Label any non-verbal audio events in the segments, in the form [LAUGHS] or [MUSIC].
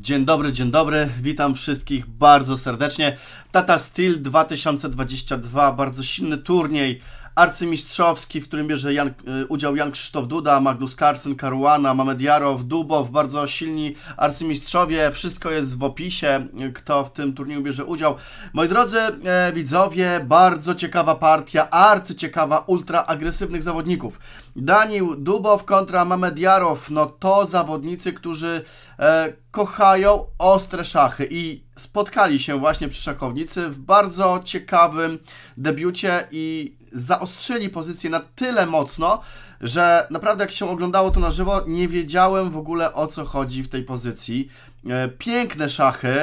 Dzień dobry, dzień dobry. Witam wszystkich bardzo serdecznie. Tata Steel 2022, bardzo silny turniej arcymistrzowski, w którym bierze Jan, y, udział Jan Krzysztof Duda, Magnus Carlsen, Karuana, Mamed Jarow, Dubow, bardzo silni arcymistrzowie. Wszystko jest w opisie, y, kto w tym turnieju bierze udział. Moi drodzy e, widzowie, bardzo ciekawa partia, arcyciekawa ultra agresywnych zawodników. Daniel Dubow kontra Mamed Jarow, no to zawodnicy, którzy e, kochają ostre szachy i spotkali się właśnie przy szachownicy w bardzo ciekawym debiucie i zaostrzyli pozycję na tyle mocno, że naprawdę jak się oglądało to na żywo, nie wiedziałem w ogóle o co chodzi w tej pozycji. E, piękne szachy,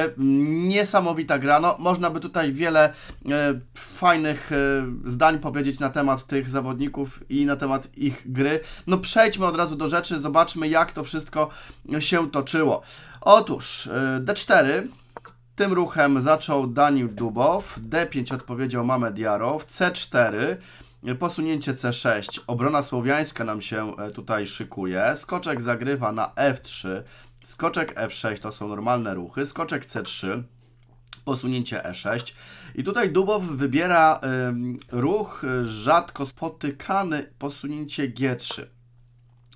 niesamowita gra. No, można by tutaj wiele e, fajnych e, zdań powiedzieć na temat tych zawodników i na temat ich gry. No przejdźmy od razu do rzeczy, zobaczmy jak to wszystko się toczyło. Otóż D4 tym ruchem zaczął Daniel Dubow, D5 odpowiedział Mamy C4 Posunięcie C6, obrona słowiańska nam się e, tutaj szykuje. Skoczek zagrywa na F3, skoczek F6 to są normalne ruchy, skoczek C3, posunięcie E6. I tutaj Dubow wybiera y, ruch rzadko spotykany, posunięcie G3.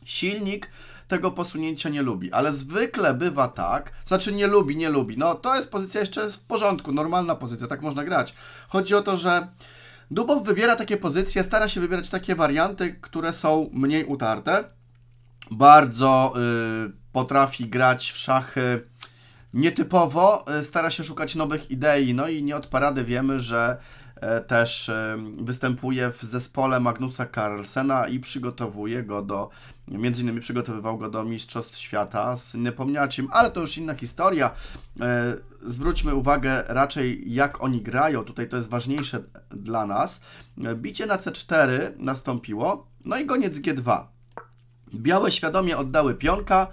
Silnik tego posunięcia nie lubi, ale zwykle bywa tak, znaczy nie lubi, nie lubi. No to jest pozycja jeszcze w porządku, normalna pozycja, tak można grać. Chodzi o to, że Dubow wybiera takie pozycje, stara się wybierać takie warianty, które są mniej utarte. Bardzo y, potrafi grać w szachy nietypowo, y, stara się szukać nowych idei, no i nie od parady wiemy, że E, też e, występuje w zespole Magnusa Carlsena i przygotowuje go do, między innymi przygotowywał go do Mistrzostw Świata z Niepomniaciem, ale to już inna historia. E, zwróćmy uwagę raczej jak oni grają, tutaj to jest ważniejsze dla nas. Bicie na C4 nastąpiło, no i goniec G2. Białe świadomie oddały pionka,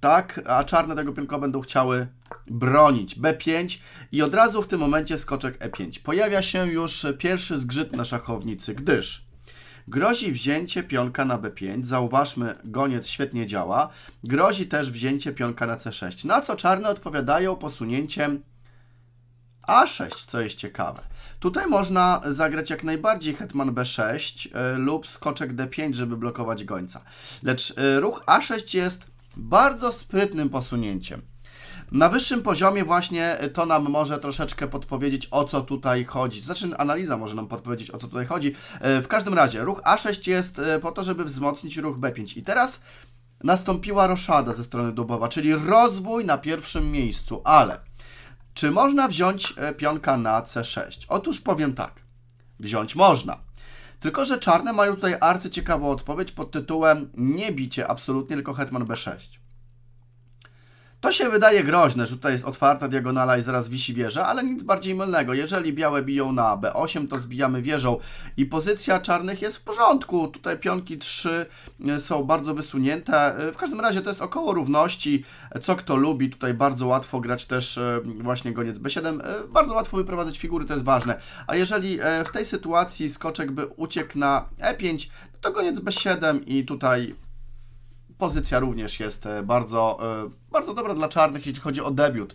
tak, a czarne tego pionka będą chciały bronić. B5 i od razu w tym momencie skoczek E5. Pojawia się już pierwszy zgrzyt na szachownicy, gdyż grozi wzięcie pionka na B5. Zauważmy, goniec świetnie działa. Grozi też wzięcie pionka na C6, na co czarne odpowiadają posunięciem a6, co jest ciekawe. Tutaj można zagrać jak najbardziej hetman b6 y, e, lub skoczek d5, żeby blokować gońca. Lecz y, ruch a6 jest bardzo sprytnym posunięciem. Na wyższym poziomie właśnie to nam może troszeczkę podpowiedzieć, o co tutaj chodzi. Znaczy, analiza może nam podpowiedzieć, o co tutaj chodzi. E, w każdym razie, ruch A6 jest e, po to, żeby wzmocnić ruch B5. I teraz nastąpiła roszada ze strony Dubowa, czyli rozwój na pierwszym miejscu. Ale czy można wziąć e, pionka na C6? Otóż powiem tak. Wziąć można. Tylko, że czarne mają tutaj arcy ciekawą odpowiedź pod tytułem nie bicie absolutnie, tylko hetman b6. To się wydaje groźne, że tutaj jest otwarta diagonala i zaraz wisi wieża, ale nic bardziej mylnego. Jeżeli białe biją na B8, to zbijamy wieżą i pozycja czarnych jest w porządku. Tutaj pionki 3 e, są bardzo wysunięte. E, w każdym razie to jest około równości, e, co kto lubi. Tutaj bardzo łatwo grać też właśnie goniec B7. Bardzo łatwo wyprowadzać figury, to jest ważne. A jeżeli w tej sytuacji skoczek by uciekł na E5, to goniec B7 i tutaj pozycja również jest e, bardzo, e, bardzo dobra dla czarnych, jeśli chodzi o debiut.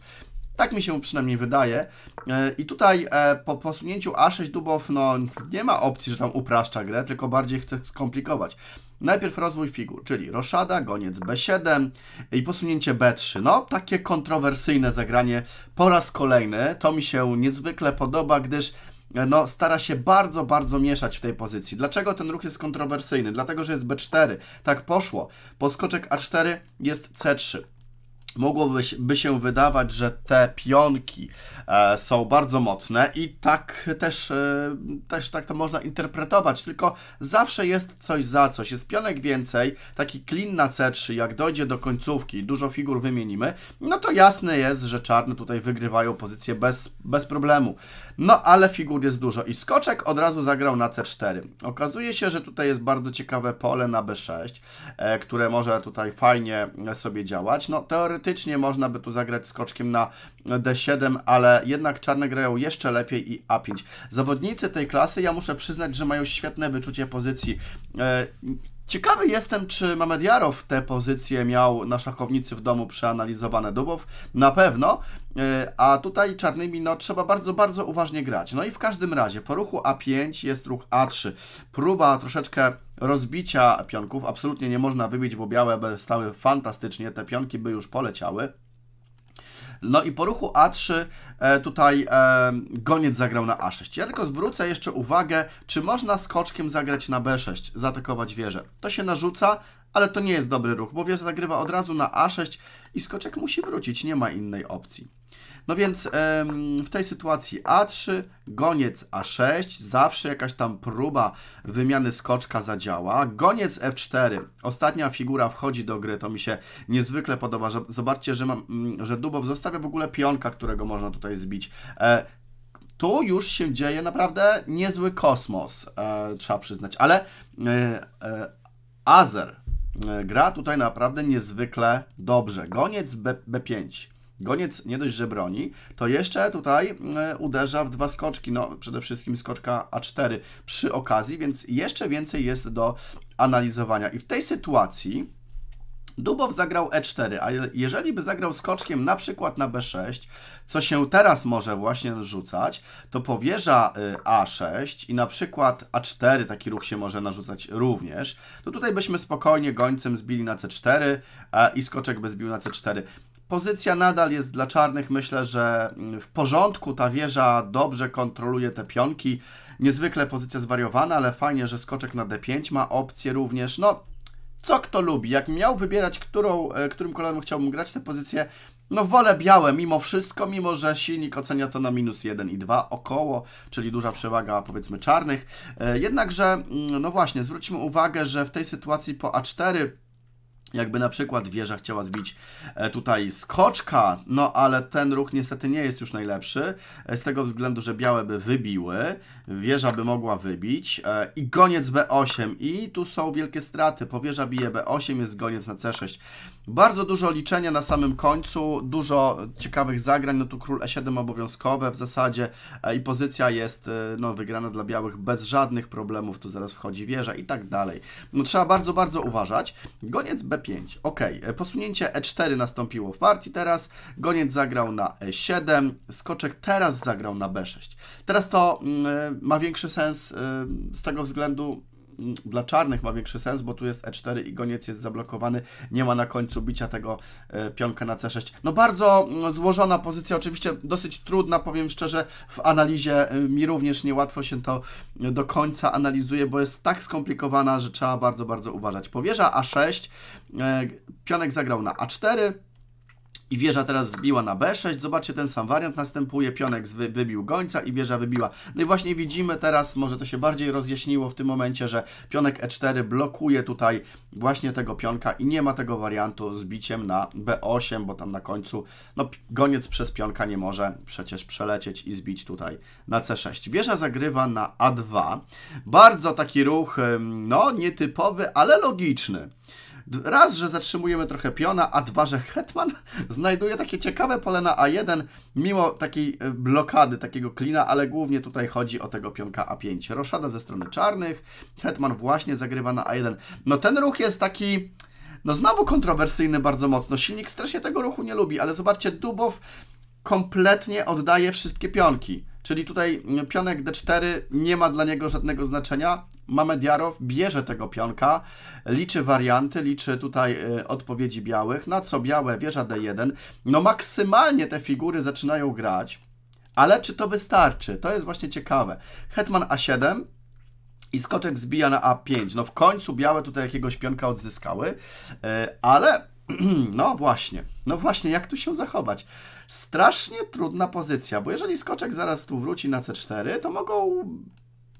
Tak mi się przynajmniej wydaje. E, I tutaj po posunięciu A6 Dubow no, nie ma opcji, że tam upraszcza grę, tylko bardziej chce skomplikować. Najpierw rozwój figur, czyli roszada, goniec B7 i posunięcie B3. No, takie kontrowersyjne zagranie po raz kolejny. To mi się niezwykle podoba, gdyż no, stara się bardzo, bardzo mieszać w tej pozycji. Dlaczego ten ruch jest kontrowersyjny? Dlatego, że jest B4. Tak poszło. Poskoczek A4 jest C3. Mogłoby się wydawać, że te pionki e, są bardzo mocne i tak też, e, też tak to można interpretować, tylko zawsze jest coś za coś. Jest pionek więcej, taki klin na C3, jak dojdzie do końcówki, dużo figur wymienimy, no to jasne jest, że czarne tutaj wygrywają pozycję bez, bez problemu. No ale figur jest dużo i skoczek od razu zagrał na C4. Okazuje się, że tutaj jest bardzo ciekawe pole na B6, e, które może tutaj fajnie sobie działać. No teoretycznie Teoretycznie można by tu zagrać skoczkiem na D7, ale jednak czarne grają jeszcze lepiej i A5. Zawodnicy tej klasy, ja muszę przyznać, że mają świetne wyczucie pozycji. E, Ciekawy jestem, czy Mamediarow te pozycje miał na szachownicy w domu przeanalizowane dubów. Na pewno, e, a tutaj czarnymi no trzeba bardzo, bardzo uważnie grać. No i w każdym razie po ruchu A5 jest ruch A3. Próba troszeczkę rozbicia pionków. Absolutnie nie można wybić, bo białe by stały fantastycznie, te pionki by już poleciały. No i po ruchu A3 e, tutaj e, goniec zagrał na A6. Ja tylko zwrócę jeszcze uwagę, czy można skoczkiem zagrać na B6, zaatakować wieżę. To się narzuca, ale to nie jest dobry ruch, bo wiesz, zagrywa od razu na A6 i skoczek musi wrócić, nie ma innej opcji. No więc ym, w tej sytuacji A3, goniec A6, zawsze jakaś tam próba wymiany skoczka zadziała. Goniec F4, ostatnia figura wchodzi do gry, to mi się niezwykle podoba. Że, zobaczcie, że, mam, mm, że Dubow zostawia w ogóle pionka, którego można tutaj zbić. E, tu już się dzieje naprawdę niezły kosmos, e, trzeba przyznać, ale e, e Azer E, gra tutaj naprawdę niezwykle dobrze. Goniec B, B5. Goniec nie dość, że broni, to jeszcze tutaj e, uderza w dwa skoczki, no przede wszystkim skoczka A4 przy okazji, więc jeszcze więcej jest do analizowania. I w tej sytuacji Dubow zagrał e4, a jeżeli by zagrał skoczkiem na przykład na b6, co się teraz może właśnie narzucać, to powierza y, a6 i na przykład a4, taki ruch się może narzucać również, to tutaj byśmy spokojnie gońcem zbili na c4 e, i skoczek by zbił na c4. Pozycja nadal jest dla czarnych, myślę, że mm, w porządku, ta wieża dobrze kontroluje te pionki, niezwykle pozycja zwariowana, ale fajnie, że skoczek na d5 ma opcję również, no co kto lubi. Jak miał wybierać, którą, e, którym kolorem chciałbym grać te pozycje, no wolę białe mimo wszystko, mimo że silnik ocenia to na minus 1 i 2 około, czyli duża przewaga powiedzmy czarnych. E, jednakże, mm, no właśnie, zwróćmy uwagę, że w tej sytuacji po A4 jakby na przykład wieża chciała zbić e, tutaj skoczka, no ale ten ruch niestety nie jest już najlepszy, e, z tego względu, że białe by wybiły, wieża by mogła wybić e, i goniec B8 i tu są wielkie straty, po wieża bije B8, jest goniec na C6. Bardzo dużo liczenia na samym końcu, dużo ciekawych zagrań, no tu król e7 obowiązkowe w zasadzie e, i pozycja jest e, no, wygrana dla białych bez żadnych problemów, tu zaraz wchodzi wieża i tak dalej. No, trzeba bardzo, bardzo uważać. Goniec b5, ok, e, posunięcie e4 nastąpiło w partii teraz, goniec zagrał na e7, skoczek teraz zagrał na b6. Teraz to mm, ma większy sens y, z tego względu, dla czarnych ma większy sens, bo tu jest E4 i goniec jest zablokowany, nie ma na końcu bicia tego e, pionka na C6. No bardzo mm, złożona pozycja, oczywiście dosyć trudna, powiem szczerze, w analizie e, mi również niełatwo się to e, do końca analizuje, bo jest tak skomplikowana, że trzeba bardzo, bardzo uważać. Powierza A6, pionek zagrał na A4, i wieża teraz zbiła na B6. Zobaczcie, ten sam wariant następuje. Pionek wy, wybił gońca i wieża wybiła. No i właśnie widzimy teraz, może to się bardziej rozjaśniło w tym momencie, że pionek E4 blokuje tutaj właśnie tego pionka i nie ma tego wariantu z biciem na B8, bo tam na końcu no, goniec przez pionka nie może przecież przelecieć i zbić tutaj na C6. Wieża zagrywa na A2. Bardzo taki ruch, no, nietypowy, ale logiczny. Raz, że zatrzymujemy trochę piona, a dwa, że Hetman [LAUGHS] znajduje takie ciekawe pole na A1, mimo takiej e, blokady, takiego klina, ale głównie tutaj chodzi o tego pionka A5. Roszada ze strony czarnych, Hetman właśnie zagrywa na A1. No ten ruch jest taki... No znowu kontrowersyjny bardzo mocno. Silnik strasznie tego ruchu nie lubi, ale zobaczcie, Dubow kompletnie oddaje wszystkie pionki. Czyli tutaj pionek d4 nie ma dla niego żadnego znaczenia. Mamediarow bierze tego pionka, liczy warianty, liczy tutaj y, odpowiedzi białych, na co białe wieża d1. No maksymalnie te figury zaczynają grać, ale czy to wystarczy? To jest właśnie ciekawe. Hetman a7, i skoczek zbija na A5. No w końcu białe tutaj jakiegoś pionka odzyskały, e, ale [CLEARS THROAT] no właśnie, no właśnie, jak tu się zachować? Strasznie trudna pozycja, bo jeżeli skoczek zaraz tu wróci na C4, to mogą,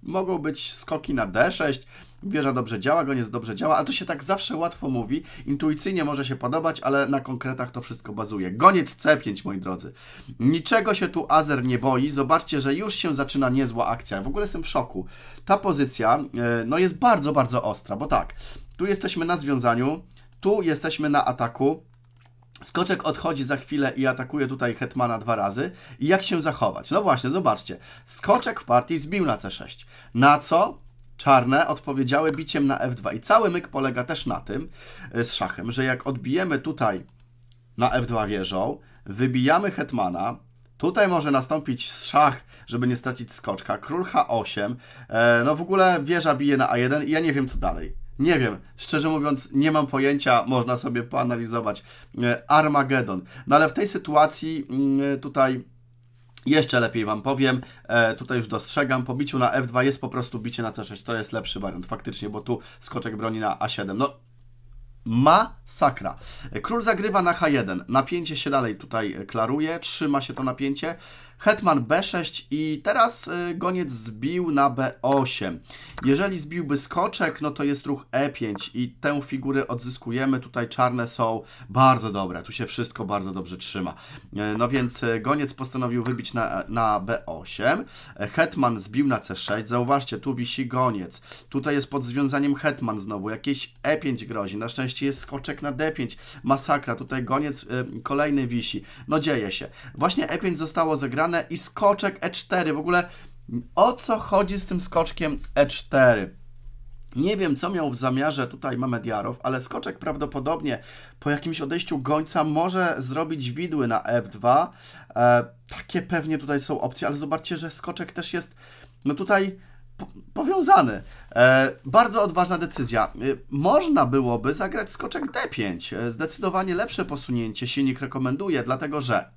mogą być skoki na D6, wieża dobrze działa, goniec dobrze działa, ale to się tak zawsze łatwo mówi, intuicyjnie może się podobać, ale na konkretach to wszystko bazuje. Goniec C5, moi drodzy. Niczego się tu Azer nie boi, zobaczcie, że już się zaczyna niezła akcja. W ogóle jestem w szoku. Ta pozycja, e, no jest bardzo, bardzo ostra, bo tak, tu jesteśmy na związaniu, tu jesteśmy na ataku, Skoczek odchodzi za chwilę i atakuje tutaj Hetmana dwa razy. I jak się zachować? No właśnie, zobaczcie. Skoczek w partii zbił na C6. Na co? Czarne odpowiedziały biciem na F2. I cały myk polega też na tym e, z szachem, że jak odbijemy tutaj na F2 wieżą, wybijamy Hetmana, Tutaj może nastąpić szach, żeby nie stracić skoczka. Król H8. E, no w ogóle wieża bije na A1 i ja nie wiem co dalej. Nie wiem, szczerze mówiąc, nie mam pojęcia, można sobie poanalizować. E, Armageddon. No ale w tej sytuacji mm, e, tutaj jeszcze lepiej Wam powiem, e, tutaj już dostrzegam, po biciu na F2 jest po prostu bicie na C6, to jest lepszy wariant faktycznie, bo tu skoczek broni na A7. No Masakra. Król zagrywa na H1. Napięcie się dalej tutaj e, klaruje, trzyma się to napięcie. Hetman B6 i teraz e, goniec zbił na B8. Jeżeli zbiłby skoczek, no to jest ruch E5 i tę figurę odzyskujemy. Tutaj czarne są bardzo dobre, tu się wszystko bardzo dobrze trzyma. E, no więc goniec postanowił wybić na, na B8. Hetman zbił na C6. Zauważcie, tu wisi goniec. Tutaj jest pod związaniem hetman znowu. Jakieś E5 grozi. Na szczęście 40, jest skoczek na D5, masakra, tutaj goniec y, kolejny wisi. No dzieje się. Właśnie E5 zostało zagrane i skoczek E4, w ogóle o co chodzi z tym skoczkiem E4? Nie wiem, co miał w zamiarze tutaj diarów, ale skoczek prawdopodobnie po jakimś odejściu gońca może zrobić widły na F2. E, takie pewnie tutaj są opcje, ale zobaczcie, że skoczek też jest, no tutaj powiązane. E, bardzo odważna decyzja. E, można byłoby zagrać skoczek D5. E, zdecydowanie lepsze posunięcie silnik rekomenduje, dlatego że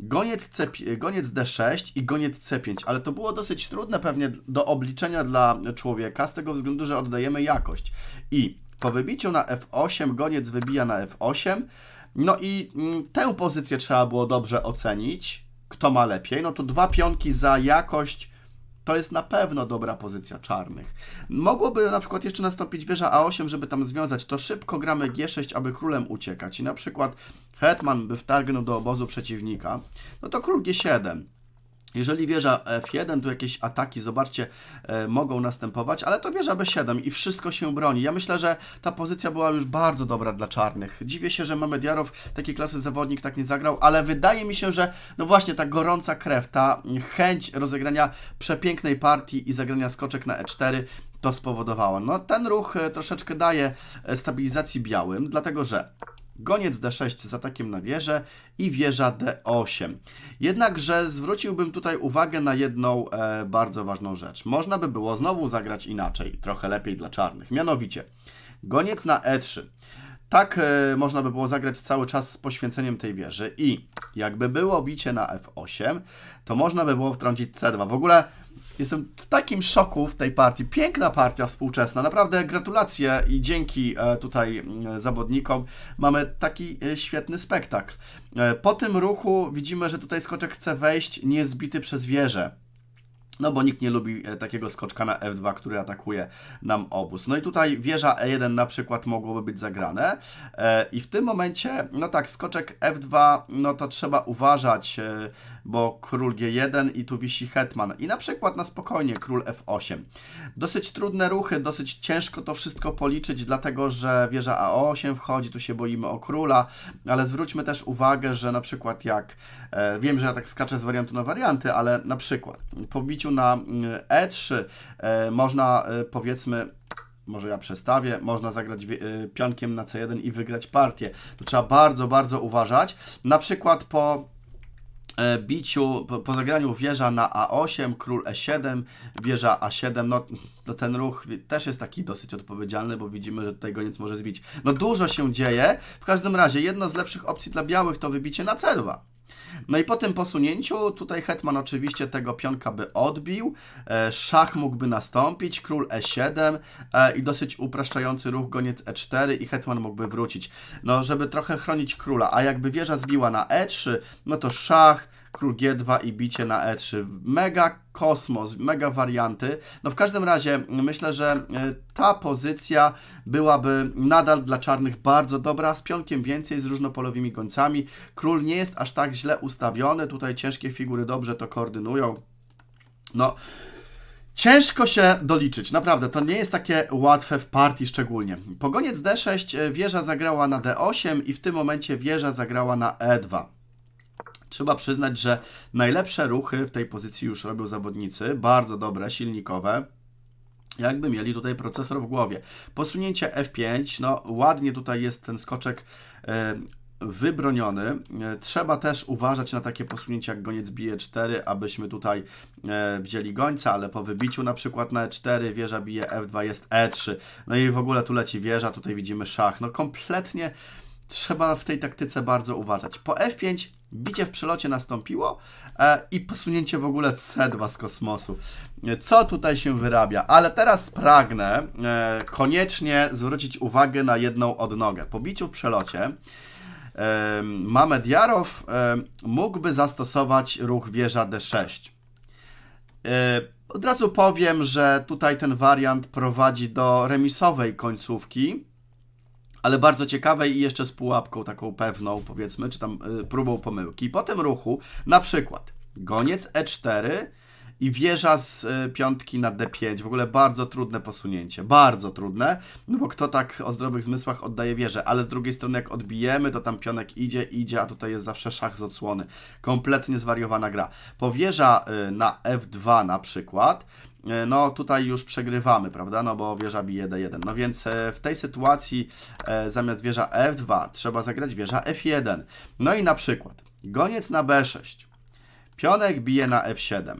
goniec, C, goniec D6 i goniec C5, ale to było dosyć trudne pewnie do obliczenia dla człowieka, z tego względu, że oddajemy jakość. I po wybiciu na F8 goniec wybija na F8, no i m, mm, tę pozycję trzeba było dobrze ocenić, kto ma lepiej, no to dwa pionki za jakość to jest na pewno dobra pozycja czarnych. Mogłoby na przykład jeszcze nastąpić wieża A8, żeby tam związać. To szybko gramy G6, aby królem uciekać. I na przykład hetman by wtargnął do obozu przeciwnika. No to król G7. Jeżeli wieża F1, tu jakieś ataki, zobaczcie, e, mogą następować, ale to wieża B7 i wszystko się broni. Ja myślę, że ta pozycja była już bardzo dobra dla czarnych. Dziwię się, że Mamediarow takiej klasy zawodnik tak nie zagrał, ale wydaje mi się, że no właśnie ta gorąca krew, ta chęć rozegrania przepięknej partii i zagrania skoczek na E4 to spowodowała. No ten ruch e, troszeczkę daje e, stabilizacji białym, dlatego że Goniec D6 z atakiem na wieżę i wieża D8. Jednakże zwróciłbym tutaj uwagę na jedną e, bardzo ważną rzecz. Można by było znowu zagrać inaczej, trochę lepiej dla czarnych. Mianowicie, goniec na E3. Tak e, można by było zagrać cały czas z poświęceniem tej wieży i jakby było bicie na F8, to można by było wtrącić C2. W ogóle Jestem w takim szoku w tej partii. Piękna partia współczesna. Naprawdę gratulacje i dzięki e, tutaj zawodnikom. Mamy taki e, świetny spektakl. E, po tym ruchu widzimy, że tutaj skoczek chce wejść niezbity przez wieżę. No bo nikt nie lubi e, takiego skoczka na F2, który atakuje nam obóz. No i tutaj wieża E1 na przykład mogłoby być zagrane. E, I w tym momencie, no tak, skoczek F2, no to trzeba uważać, e, bo król G1 i tu wisi hetman. I na przykład na spokojnie król F8. Dosyć trudne ruchy, dosyć ciężko to wszystko policzyć, dlatego że wieża A8 wchodzi, tu się boimy o króla, ale zwróćmy też uwagę, że na przykład jak, wiem, że ja tak skaczę z wariantu na warianty, ale na przykład po biciu wejściu na E3 e e, można e, powiedzmy może ja przestawię, można zagrać pionkiem na C1 i wygrać partię. To trzeba bardzo, bardzo uważać. Na przykład po biciu, po, zagraniu wieża na A8, król E7, wieża A7, no, no ten ruch też jest taki dosyć odpowiedzialny, bo widzimy, że tutaj goniec może zbić. No dużo się dzieje, w każdym razie jedna z lepszych opcji dla białych to wybicie na C2. No i po tym posunięciu tutaj hetman oczywiście tego pionka by odbił, e, szach mógłby nastąpić, król e7 e, i dosyć upraszczający ruch goniec e4 i hetman mógłby wrócić. No, żeby trochę chronić króla, a jakby wieża zbiła na e3, no to szach, król G2 i bicie na E3. Mega kosmos, mega warianty. No w każdym razie myślę, że e, ta pozycja byłaby nadal dla czarnych bardzo dobra, z pionkiem więcej, z różnopolowymi końcami. Król nie jest aż tak źle ustawiony, tutaj ciężkie figury dobrze to koordynują. No... Ciężko się doliczyć, naprawdę, to nie jest takie łatwe w partii szczególnie. Pogoniec D6, e, wieża zagrała na D8 i w tym momencie wieża zagrała na E2. Trzeba przyznać, że najlepsze ruchy w tej pozycji już robią zawodnicy, bardzo dobre, silnikowe. Jakby mieli tutaj procesor w głowie. Posunięcie F5, no ładnie tutaj jest ten skoczek e, wybroniony. E, trzeba też uważać na takie posunięcia jak goniec bije 4, abyśmy tutaj e, wzięli gońca, ale po wybiciu na przykład na E4 wieża bije F2 jest E3. No i w ogóle tu leci wieża, tutaj widzimy szach. No kompletnie trzeba w tej taktyce bardzo uważać. Po F5 Bicie w przelocie nastąpiło e, i posunięcie w ogóle C2 z kosmosu. Co tutaj się wyrabia? Ale teraz pragnę e, koniecznie zwrócić uwagę na jedną odnogę. Po biciu w przelocie e, Mamed Jarow e, mógłby zastosować ruch wieża D6. E, od razu powiem, że tutaj ten wariant prowadzi do remisowej końcówki ale bardzo ciekawej i jeszcze z pułapką taką pewną, powiedzmy, czy tam y, próbą pomyłki. Po tym ruchu, na przykład goniec e4 i wieża z y, piątki na d5. W ogóle bardzo trudne posunięcie, bardzo trudne, no bo kto tak o zdrowych zmysłach oddaje wieżę, ale z drugiej strony jak odbijemy, to tam pionek idzie, idzie, a tutaj jest zawsze szach z odsłony. Kompletnie zwariowana gra. Powieża y, na f2 na przykład, E, no tutaj już przegrywamy, prawda, no bo wieża bije D1. No więc e, w tej sytuacji e, zamiast wieża F2 trzeba zagrać wieża F1. No i na przykład goniec na B6, pionek bije na F7,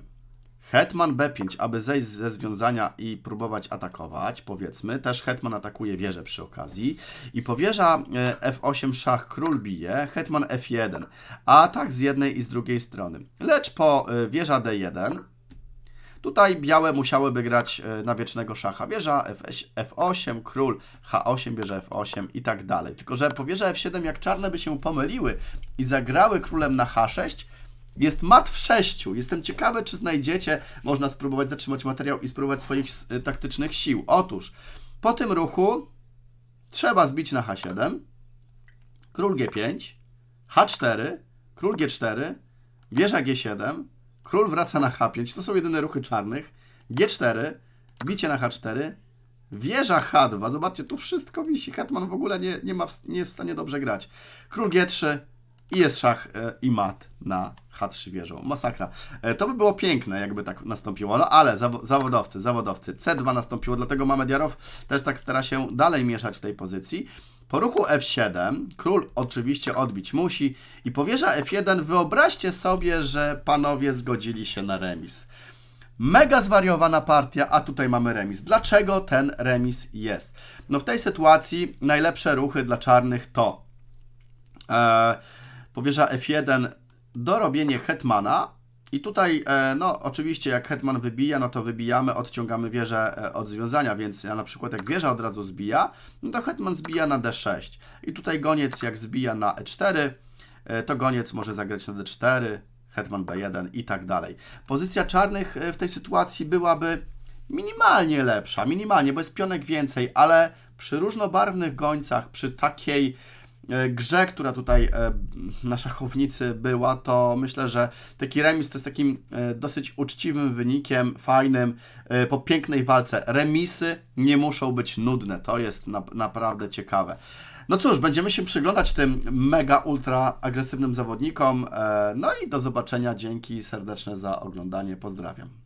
Hetman B5, aby zejść ze związania i próbować atakować, powiedzmy. Też Hetman atakuje wieżę przy okazji. I powieża F8 szach, król bije, Hetman F1. Atak z jednej i z drugiej strony. Lecz po wieża D1 Tutaj białe musiałyby grać e, na wiecznego szacha. Wieża F8, król H8, bierze F8 i tak dalej. Tylko, że po wieża F7, jak czarne by się pomyliły i zagrały królem na H6, jest mat w sześciu. Jestem ciekawy, czy znajdziecie. Można spróbować zatrzymać materiał i spróbować swoich e, taktycznych sił. Otóż, po tym ruchu trzeba zbić na H7, król G5, H4, król G4, wieża G7, Król wraca na H5. To są jedyne ruchy czarnych. G4. Bicie na H4. Wieża H2. Zobaczcie, tu wszystko wisi. Hetman w ogóle nie, nie, ma, nie jest w stanie dobrze grać. Król G3 i jest szach e, i mat na H3 wieżą. Masakra. E, to by było piękne, jakby tak nastąpiło, no ale zawodowcy, zawodowcy. C2 nastąpiło, dlatego Mamediarow też tak stara się dalej mieszać w tej pozycji. Po ruchu F7 król oczywiście odbić musi i powierza F1. Wyobraźcie sobie, że panowie zgodzili się na remis. Mega zwariowana partia, a tutaj mamy remis. Dlaczego ten remis jest? No w tej sytuacji najlepsze ruchy dla czarnych to... E, powierza F1 dorobienie hetmana. I tutaj, e, no oczywiście jak hetman wybija, no to wybijamy, odciągamy wieżę e, od związania, więc na przykład jak wieża od razu zbija, no to hetman zbija na D6. I tutaj goniec jak zbija na E4, e, to goniec może zagrać na D4, hetman B1 i tak dalej. Pozycja czarnych w tej sytuacji byłaby minimalnie lepsza, minimalnie, bo jest pionek więcej, ale przy różnobarwnych gońcach, przy takiej E, grze, która tutaj e, na szachownicy była, to myślę, że taki remis to jest takim e, dosyć uczciwym wynikiem, fajnym, po pięknej walce. Remisy nie muszą być nudne, to jest na, naprawdę ciekawe. No cóż, będziemy się przyglądać tym mega ultra agresywnym zawodnikom. No i do zobaczenia. Dzięki serdeczne za oglądanie. Pozdrawiam.